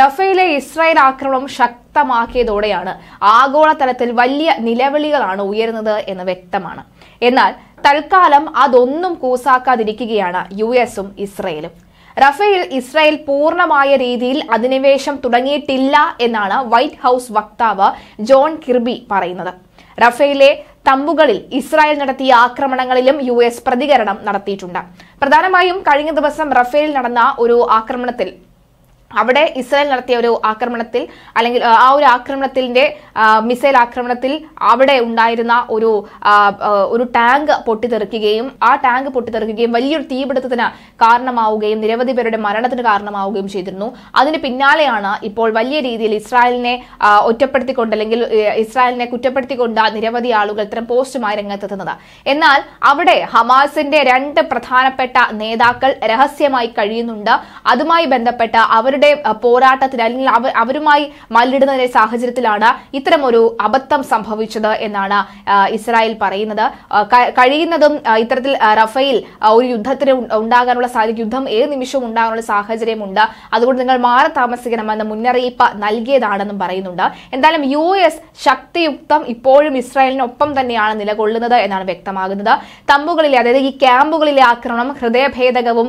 Raffaele Israel ആക്രമണം ശക്തമാക്കിയതോടെയാണ് ആഗോളതലത്തിൽ വലിയ നിലവിളികളാണ് ഉയരുന്നത് എന്ന് വ്യക്തമാണ് എന്നാൽ തൽക്കാലം അതൊന്നും കൂസാക്കാതിരിക്കുകയാണ് യു എസും ഇസ്രയേലും റഫേൽ ഇസ്രായേൽ പൂർണ്ണമായ രീതിയിൽ അധിനിവേശം തുടങ്ങിയിട്ടില്ല എന്നാണ് വൈറ്റ് ഹൌസ് വക്താവ് ജോൺ കിർബി പറയുന്നത് റഫേലെ തമ്പുകളിൽ ഇസ്രായേൽ നടത്തിയ ആക്രമണങ്ങളിലും യു എസ് പ്രതികരണം നടത്തിയിട്ടുണ്ട് പ്രധാനമായും കഴിഞ്ഞ ദിവസം റഫേൽ നടന്ന ഒരു ആക്രമണത്തിൽ അവിടെ ഇസ്രായേൽ നടത്തിയ ഒരു ആക്രമണത്തിൽ അല്ലെങ്കിൽ ആ ഒരു ആക്രമണത്തിന്റെ മിസൈൽ ആക്രമണത്തിൽ അവിടെ ഉണ്ടായിരുന്ന ഒരു ഒരു ടാങ്ക് പൊട്ടിത്തെറിക്കുകയും ആ ടാങ്ക് പൊട്ടിത്തെറിക്കുകയും വലിയൊരു തീപിടുത്തത്തിന് കാരണമാവുകയും നിരവധി പേരുടെ മരണത്തിന് കാരണമാവുകയും ചെയ്തിരുന്നു അതിന് പിന്നാലെയാണ് ഇപ്പോൾ വലിയ രീതിയിൽ ഇസ്രായേലിനെ ഒറ്റപ്പെടുത്തിക്കൊണ്ട് അല്ലെങ്കിൽ ഇസ്രായേലിനെ കുറ്റപ്പെടുത്തിക്കൊണ്ട് നിരവധി ആളുകൾ ഇത്തരം പോസ്റ്റുമായി രംഗത്തെത്തുന്നത് എന്നാൽ അവിടെ ഹമാസിന്റെ രണ്ട് പ്രധാനപ്പെട്ട നേതാക്കൾ രഹസ്യമായി കഴിയുന്നുണ്ട് അതുമായി ബന്ധപ്പെട്ട അവരുടെ അവരുടെ പോരാട്ടത്തിന് അല്ലെങ്കിൽ അവരുമായി മല്ലിടുന്നതിന്റെ സാഹചര്യത്തിലാണ് ഇത്തരമൊരു അബദ്ധം സംഭവിച്ചത് എന്നാണ് ഇസ്രായേൽ പറയുന്നത് കഴിയുന്നതും ഇത്തരത്തിൽ റഫേൽ ഒരു യുദ്ധത്തിന് ഉണ്ടാകാനുള്ള സാധ്യത യുദ്ധം ഏത് നിമിഷവും ഉണ്ടാകാനുള്ള സാഹചര്യമുണ്ട് അതുകൊണ്ട് നിങ്ങൾ മാറി താമസിക്കണമെന്ന് മുന്നറിയിപ്പ് നൽകിയതാണെന്നും പറയുന്നുണ്ട് എന്തായാലും യു എസ് ശക്തിയുക്തം ഇപ്പോഴും ഇസ്രായേലിനൊപ്പം തന്നെയാണ് നിലകൊള്ളുന്നത് എന്നാണ് വ്യക്തമാകുന്നത് തമ്പുകളിലെ അതായത് ഈ ക്യാമ്പുകളിലെ ആക്രമണം ഹൃദയഭേദകവും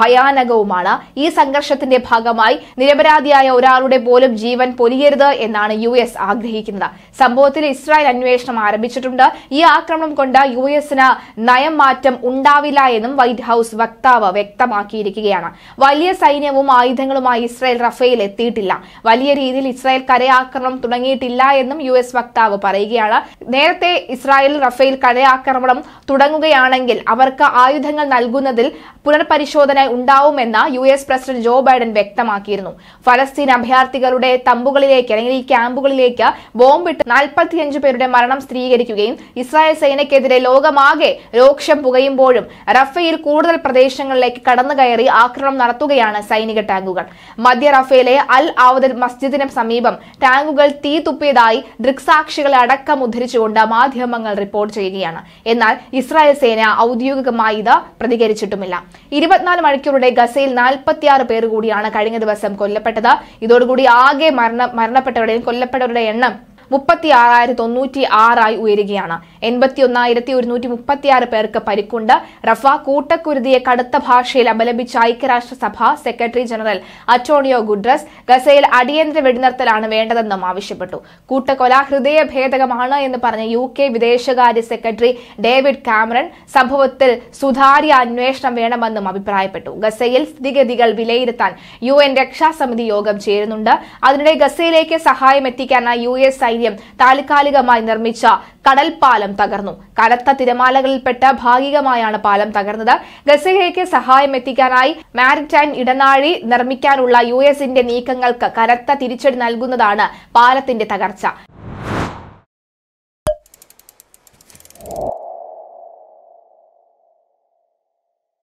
ഭയാനകവുമാണ് ഈ സംഘർഷത്തിന്റെ ഭാഗമായി ഭാഗമായി നിരപരാധിയായ ഒരാളുടെ പോലും ജീവൻ പൊലിയരുത് എന്നാണ് യു എസ് ആഗ്രഹിക്കുന്നത് സംഭവത്തിൽ ഇസ്രായേൽ അന്വേഷണം ആരംഭിച്ചിട്ടുണ്ട് ഈ ആക്രമണം കൊണ്ട് യു എസിന് നയം മാറ്റം ഉണ്ടാവില്ല എന്നും വൈറ്റ് ഹൌസ് വക്താവ് വ്യക്തമാക്കിയിരിക്കുകയാണ് വലിയ സൈന്യവും ആയുധങ്ങളുമായി ഇസ്രായേൽ റഫേൽ എത്തിയിട്ടില്ല വലിയ രീതിയിൽ ഇസ്രായേൽ കരയാക്രമണം തുടങ്ങിയിട്ടില്ല എന്നും യു എസ് വക്താവ് പറയുകയാണ് നേരത്തെ ഇസ്രായേൽ റഫേൽ കരയാക്രമണം തുടങ്ങുകയാണെങ്കിൽ അവർക്ക് ആയുധങ്ങൾ നൽകുന്നതിൽ പുനർപരിശോധന ഉണ്ടാവുമെന്ന് U S president Joe Biden വ്യക്തമാക്കി ലക്ഷ്യമാക്കിയിരുന്നു ഫലസ്തീൻ അഭയാർത്ഥികളുടെ തമ്പുകളിലേക്ക് അല്ലെങ്കിൽ ഈ ക്യാമ്പുകളിലേക്ക് ബോംബിട്ട് നാൽപ്പത്തിയഞ്ച് പേരുടെ മരണം സ്ഥിരീകരിക്കുകയും ഇസ്രായേൽ സേനയ്ക്കെതിരെ ലോകമാകെ രോക്ഷം പുകയുമ്പോഴും റഫയിൽ കൂടുതൽ പ്രദേശങ്ങളിലേക്ക് കടന്നുകയറി ആക്രമണം നടത്തുകയാണ് സൈനിക ടാങ്കുകൾ മധ്യ റഫയിലെ അൽ ആവദൽ മസ്ജിദിന് സമീപം ടാങ്കുകൾ തീ തുപ്പിയതായി ദൃക്സാക്ഷികളെ അടക്കം ഉദ്ധരിച്ചുകൊണ്ട് മാധ്യമങ്ങൾ റിപ്പോർട്ട് ചെയ്യുകയാണ് എന്നാൽ ഇസ്രായേൽ സേന ഔദ്യോഗികമായി ഇത് പ്രതികരിച്ചിട്ടുമില്ല ഇരുപത്തിനാല് മണിക്കൂറുടെ ഗസയിൽ നാൽപ്പത്തിയാറ് പേർ കൂടിയാണ് കഴിഞ്ഞ കഴിഞ്ഞ ദിവസം കൊല്ലപ്പെട്ടത് ഇതോടുകൂടി ആകെ മരണ മരണപ്പെട്ടവരുടെയും കൊല്ലപ്പെട്ടവരുടെ എണ്ണം മുപ്പത്തി ആറായിരത്തി തൊണ്ണൂറ്റി ആറായി ഉയരുകയാണ് എൺപത്തി ഒന്നായിരത്തി ഒരുന്നൂറ്റി മുപ്പത്തിയാറ് പേർക്ക് പരിക്കുണ്ട് റഫ കൂട്ടക്കുരുതിയെ കടുത്ത ഭാഷയിൽ അപലപിച്ച ഐക്യരാഷ്ട്രസഭ സെക്രട്ടറി ജനറൽ അറ്റോണിയോ ഗുഡ്രസ് ഗസയിൽ അടിയന്തര വെടിനിർത്തലാണ് വേണ്ടതെന്നും ആവശ്യപ്പെട്ടു കൂട്ടക്കൊല ഹൃദയഭേദകമാണ് എന്ന് പറഞ്ഞ യു കെ വിദേശകാര്യ സെക്രട്ടറി ഡേവിഡ് കാമറൺ സംഭവത്തിൽ സുതാര്യ അന്വേഷണം വേണമെന്നും അഭിപ്രായപ്പെട്ടു ഗസയിൽ സ്ഥിതിഗതികൾ വിലയിരുത്താൻ യു എൻ രക്ഷാസമിതി യോഗം ചേരുന്നുണ്ട് അതിനിടെ ഗസയിലേക്ക് സഹായം എത്തിക്കാനായി യു എസ് സൈന്യം താൽക്കാലികമായി നിർമ്മിച്ച കടൽപാലം പാലം തകർന്നു കനത്ത തിരമാലകളിൽപ്പെട്ട് ഭാഗികമായാണ് പാലം തകർന്നത് ഗസയിലേക്ക് സഹായം എത്തിക്കാനായി മാരിടൈം ഇടനാഴി നിർമ്മിക്കാനുള്ള യു എസിന്റെ നീക്കങ്ങൾക്ക് കനത്ത തിരിച്ചടി നൽകുന്നതാണ് പാലത്തിന്റെ തകർച്ച